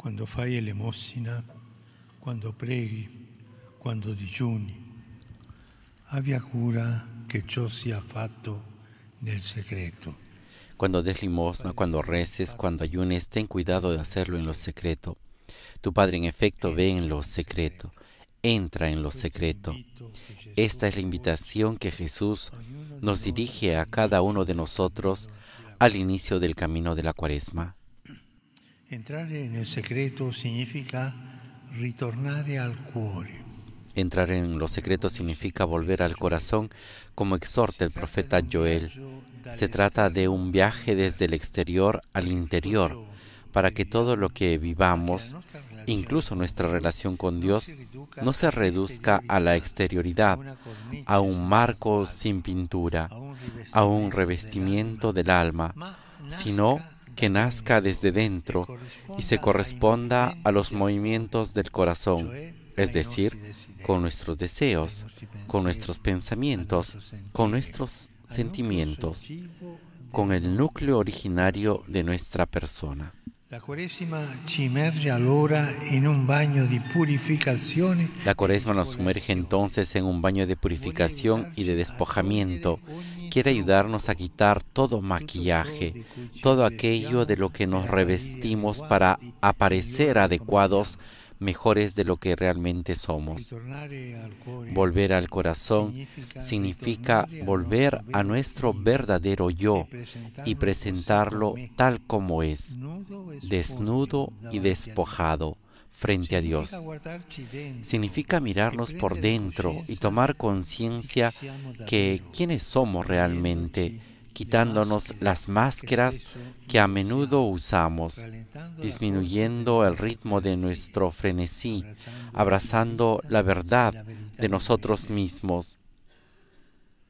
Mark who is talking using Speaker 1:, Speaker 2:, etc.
Speaker 1: Cuando fai elemosina, cuando preghi, cuando digiuni. avia cura que ciò sia fatto nel segreto.
Speaker 2: Cuando des limosna, cuando reces, cuando ayunes, ten cuidado de hacerlo en lo secreto. Tu Padre en efecto ve en lo secreto, entra en lo secreto. Esta es la invitación que Jesús nos dirige a cada uno de nosotros al inicio del camino de la cuaresma
Speaker 1: en el secreto significa retornar al
Speaker 2: Entrar en los secreto significa volver al corazón, como exhorta el profeta Joel. Se trata de un viaje desde el exterior al interior, para que todo lo que vivamos, incluso nuestra relación con Dios, no se reduzca a la exterioridad, a un marco sin pintura, a un revestimiento del alma, sino que nazca desde dentro y se corresponda a los movimientos del corazón, es decir, con nuestros deseos, con nuestros pensamientos, con nuestros sentimientos, con el núcleo originario de nuestra persona.
Speaker 1: La cuaresma
Speaker 2: nos sumerge entonces en un baño de purificación y de despojamiento. Quiere ayudarnos a quitar todo maquillaje, todo aquello de lo que nos revestimos para aparecer adecuados mejores de lo que realmente somos. Eh, volver al corazón significa eh, volver a nuestro verdadero yo y presentarlo tal como es, desnudo y despojado frente a Dios. Significa mirarnos por dentro y tomar conciencia que quiénes somos realmente quitándonos las máscaras que a menudo usamos, disminuyendo el ritmo de nuestro frenesí, abrazando la verdad de nosotros mismos